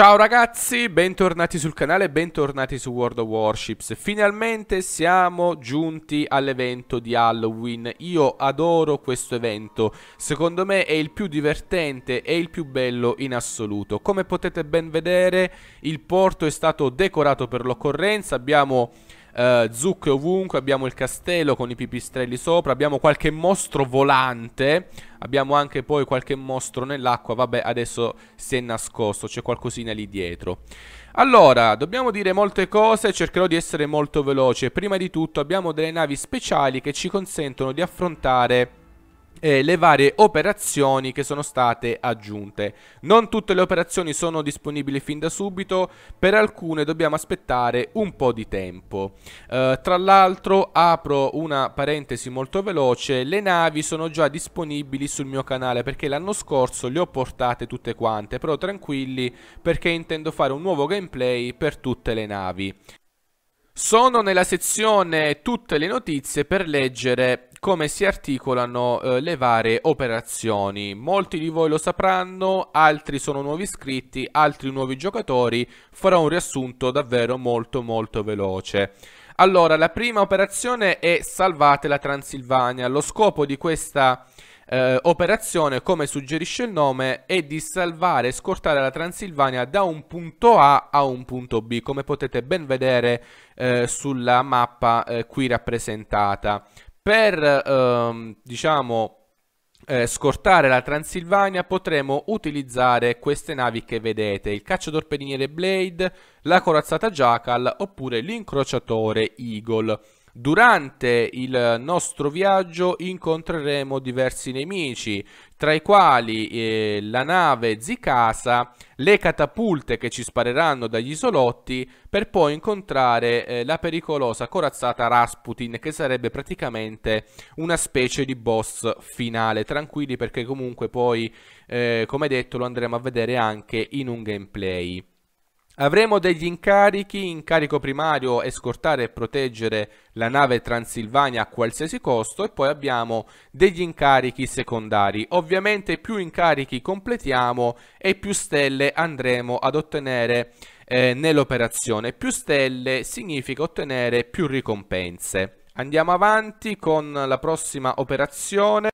Ciao ragazzi, bentornati sul canale, bentornati su World of Warships. Finalmente siamo giunti all'evento di Halloween. Io adoro questo evento, secondo me è il più divertente e il più bello in assoluto. Come potete ben vedere, il porto è stato decorato per l'occorrenza, abbiamo Uh, zucche ovunque, abbiamo il castello con i pipistrelli sopra, abbiamo qualche mostro volante, abbiamo anche poi qualche mostro nell'acqua, vabbè adesso si è nascosto, c'è qualcosina lì dietro. Allora, dobbiamo dire molte cose, cercherò di essere molto veloce. Prima di tutto abbiamo delle navi speciali che ci consentono di affrontare eh, le varie operazioni che sono state aggiunte. Non tutte le operazioni sono disponibili fin da subito, per alcune dobbiamo aspettare un po' di tempo. Eh, tra l'altro apro una parentesi molto veloce, le navi sono già disponibili sul mio canale perché l'anno scorso le ho portate tutte quante, però tranquilli perché intendo fare un nuovo gameplay per tutte le navi. Sono nella sezione tutte le notizie per leggere come si articolano eh, le varie operazioni. Molti di voi lo sapranno, altri sono nuovi iscritti, altri nuovi giocatori, farò un riassunto davvero molto molto veloce. Allora, la prima operazione è salvate la Transilvania. Lo scopo di questa eh, operazione, come suggerisce il nome, è di salvare e scortare la Transilvania da un punto A a un punto B, come potete ben vedere eh, sulla mappa eh, qui rappresentata. Per, ehm, diciamo, eh, scortare la Transilvania potremo utilizzare queste navi che vedete, il cacciatorpediniere Blade, la corazzata Jackal oppure l'incrociatore Eagle. Durante il nostro viaggio incontreremo diversi nemici, tra i quali eh, la nave Zikasa, le catapulte che ci spareranno dagli isolotti, per poi incontrare eh, la pericolosa corazzata Rasputin, che sarebbe praticamente una specie di boss finale. Tranquilli perché comunque poi, eh, come detto, lo andremo a vedere anche in un gameplay. Avremo degli incarichi, incarico primario escortare e proteggere la nave Transilvania a qualsiasi costo e poi abbiamo degli incarichi secondari. Ovviamente più incarichi completiamo e più stelle andremo ad ottenere eh, nell'operazione. Più stelle significa ottenere più ricompense. Andiamo avanti con la prossima operazione.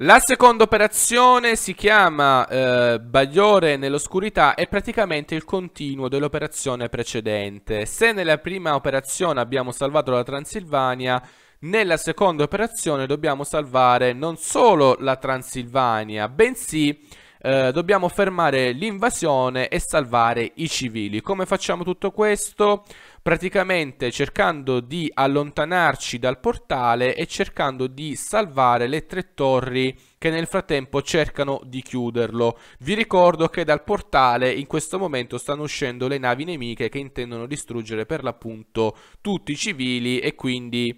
La seconda operazione si chiama eh, Bagliore nell'oscurità, è praticamente il continuo dell'operazione precedente. Se nella prima operazione abbiamo salvato la Transilvania, nella seconda operazione dobbiamo salvare non solo la Transilvania, bensì eh, dobbiamo fermare l'invasione e salvare i civili. Come facciamo tutto questo? praticamente cercando di allontanarci dal portale e cercando di salvare le tre torri che nel frattempo cercano di chiuderlo. Vi ricordo che dal portale in questo momento stanno uscendo le navi nemiche che intendono distruggere per l'appunto tutti i civili e quindi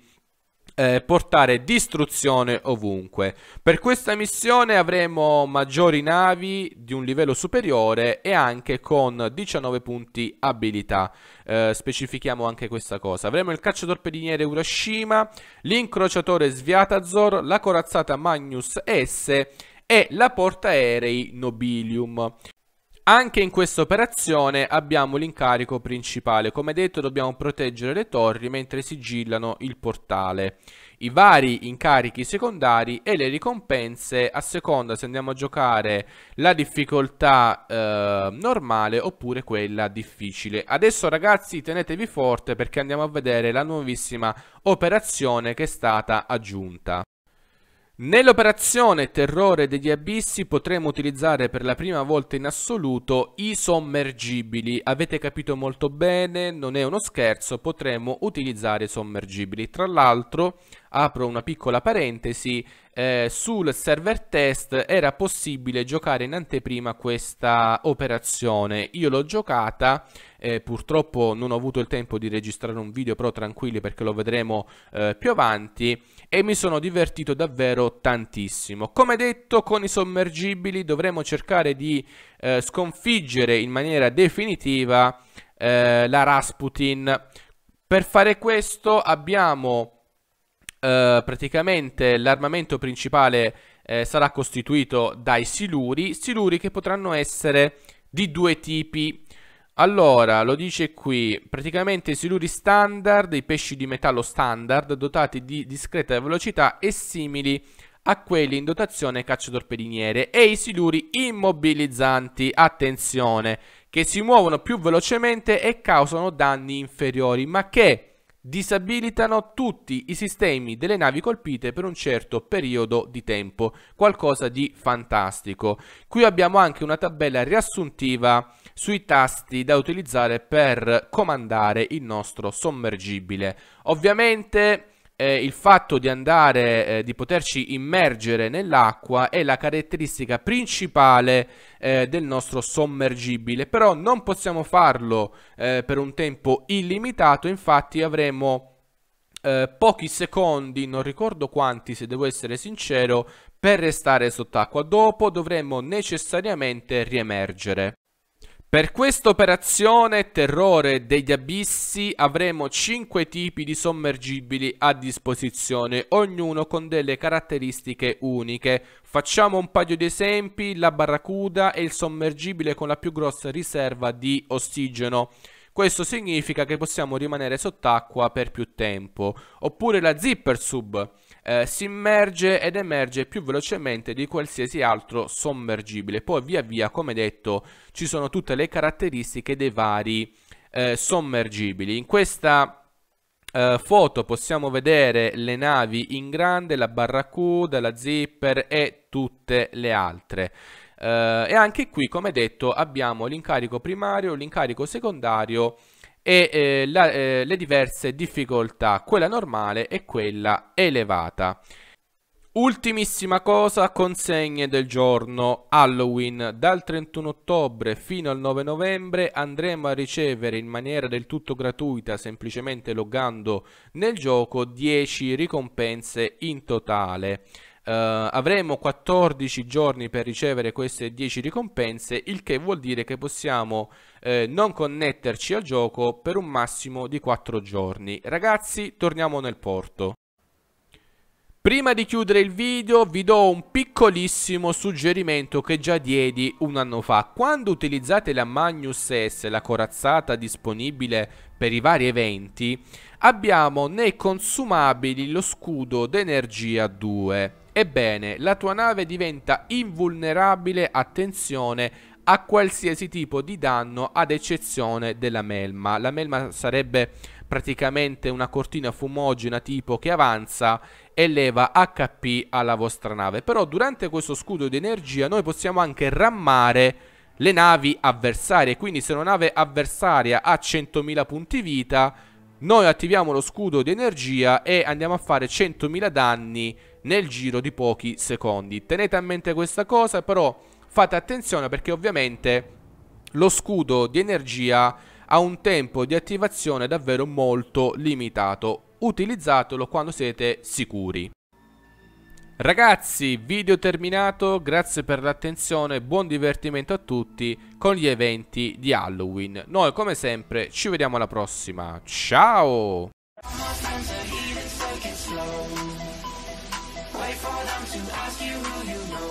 eh, portare distruzione ovunque. Per questa missione avremo maggiori navi di un livello superiore e anche con 19 punti abilità. Eh, specifichiamo anche questa cosa. Avremo il cacciatorpediniere Urashima, l'incrociatore Sviatazor, la corazzata Magnus S e la portaerei Nobilium. Anche in questa operazione abbiamo l'incarico principale, come detto dobbiamo proteggere le torri mentre sigillano il portale, i vari incarichi secondari e le ricompense a seconda se andiamo a giocare la difficoltà eh, normale oppure quella difficile. Adesso ragazzi tenetevi forte perché andiamo a vedere la nuovissima operazione che è stata aggiunta. Nell'operazione Terrore degli Abissi potremo utilizzare per la prima volta in assoluto i sommergibili. Avete capito molto bene, non è uno scherzo, potremo utilizzare i sommergibili. Tra l'altro apro una piccola parentesi, eh, sul server test era possibile giocare in anteprima questa operazione. Io l'ho giocata, eh, purtroppo non ho avuto il tempo di registrare un video, però tranquilli perché lo vedremo eh, più avanti, e mi sono divertito davvero tantissimo. Come detto, con i sommergibili dovremo cercare di eh, sconfiggere in maniera definitiva eh, la Rasputin. Per fare questo abbiamo eh, praticamente l'armamento principale eh, sarà costituito dai siluri, siluri che potranno essere di due tipi. Allora, lo dice qui, praticamente i siluri standard, i pesci di metallo standard, dotati di discreta velocità e simili a quelli in dotazione cacciatorpediniere e i siluri immobilizzanti, attenzione, che si muovono più velocemente e causano danni inferiori, ma che disabilitano tutti i sistemi delle navi colpite per un certo periodo di tempo, qualcosa di fantastico. Qui abbiamo anche una tabella riassuntiva sui tasti da utilizzare per comandare il nostro sommergibile. Ovviamente eh, il fatto di andare, eh, di poterci immergere nell'acqua è la caratteristica principale eh, del nostro sommergibile, però non possiamo farlo eh, per un tempo illimitato, infatti avremo eh, pochi secondi, non ricordo quanti se devo essere sincero, per restare sott'acqua, dopo dovremmo necessariamente riemergere. Per questa operazione Terrore degli Abissi avremo 5 tipi di sommergibili a disposizione, ognuno con delle caratteristiche uniche. Facciamo un paio di esempi, la Barracuda è il sommergibile con la più grossa riserva di ossigeno. Questo significa che possiamo rimanere sott'acqua per più tempo. Oppure la Zipper Sub eh, si immerge ed emerge più velocemente di qualsiasi altro sommergibile. Poi via via, come detto, ci sono tutte le caratteristiche dei vari eh, sommergibili. In questa eh, foto possiamo vedere le navi in grande, la Barracuda, la Zipper e tutte le altre. Eh, e anche qui, come detto, abbiamo l'incarico primario, l'incarico secondario e eh, la, eh, le diverse difficoltà, quella normale e quella elevata. Ultimissima cosa, consegne del giorno Halloween. Dal 31 ottobre fino al 9 novembre andremo a ricevere in maniera del tutto gratuita, semplicemente loggando nel gioco, 10 ricompense in totale. Uh, avremo 14 giorni per ricevere queste 10 ricompense, il che vuol dire che possiamo eh, non connetterci al gioco per un massimo di 4 giorni. Ragazzi, torniamo nel porto. Prima di chiudere il video vi do un piccolissimo suggerimento che già diedi un anno fa. Quando utilizzate la Magnus S, la corazzata disponibile per i vari eventi, abbiamo nei consumabili lo scudo d'energia 2. Ebbene, la tua nave diventa invulnerabile, attenzione, a qualsiasi tipo di danno ad eccezione della melma. La melma sarebbe praticamente una cortina fumogena tipo che avanza e leva HP alla vostra nave. Però durante questo scudo di energia noi possiamo anche rammare le navi avversarie, quindi se una nave avversaria ha 100.000 punti vita, noi attiviamo lo scudo di energia e andiamo a fare 100.000 danni nel giro di pochi secondi. Tenete a mente questa cosa, però Fate attenzione perché ovviamente lo scudo di energia ha un tempo di attivazione davvero molto limitato. Utilizzatelo quando siete sicuri. Ragazzi, video terminato, grazie per l'attenzione, buon divertimento a tutti con gli eventi di Halloween. Noi come sempre ci vediamo alla prossima, ciao! Wait for them to ask you who you know